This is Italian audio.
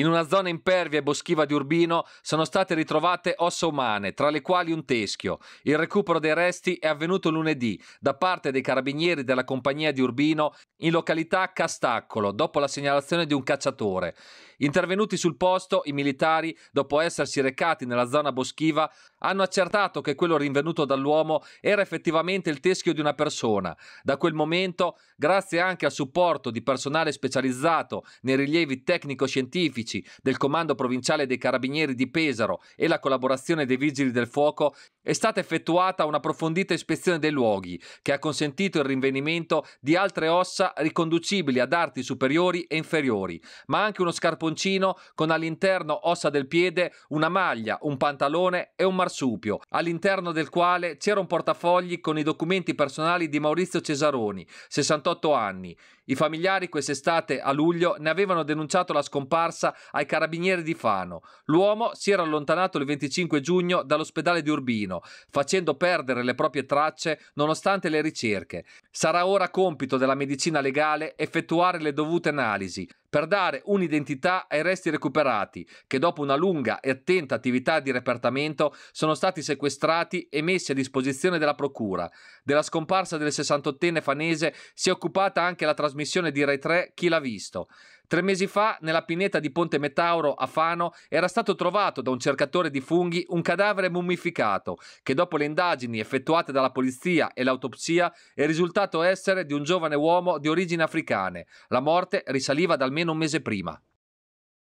In una zona impervia e boschiva di Urbino sono state ritrovate ossa umane, tra le quali un teschio. Il recupero dei resti è avvenuto lunedì da parte dei carabinieri della compagnia di Urbino in località Castaccolo, dopo la segnalazione di un cacciatore. Intervenuti sul posto, i militari, dopo essersi recati nella zona boschiva, hanno accertato che quello rinvenuto dall'uomo era effettivamente il teschio di una persona. Da quel momento, grazie anche al supporto di personale specializzato nei rilievi tecnico-scientifici del Comando Provinciale dei Carabinieri di Pesaro e la collaborazione dei Vigili del Fuoco, è stata effettuata un'approfondita ispezione dei luoghi, che ha consentito il rinvenimento di altre ossa riconducibili ad arti superiori e inferiori, ma anche uno scarponcino con all'interno ossa del piede, una maglia, un pantalone e un marsupio marsupio, all'interno del quale c'era un portafogli con i documenti personali di Maurizio Cesaroni, 68 anni. I familiari quest'estate a luglio ne avevano denunciato la scomparsa ai carabinieri di Fano. L'uomo si era allontanato il 25 giugno dall'ospedale di Urbino, facendo perdere le proprie tracce nonostante le ricerche. Sarà ora compito della medicina legale effettuare le dovute analisi, per dare un'identità ai resti recuperati, che dopo una lunga e attenta attività di repertamento sono stati sequestrati e messi a disposizione della Procura. Della scomparsa del 68enne fanese si è occupata anche la trasmissione di Rai 3 Chi l'ha visto. Tre mesi fa, nella pineta di Ponte Metauro a Fano, era stato trovato da un cercatore di funghi un cadavere mummificato, che dopo le indagini effettuate dalla polizia e l'autopsia è risultato essere di un giovane uomo di origini africane. La morte risaliva da almeno un mese prima.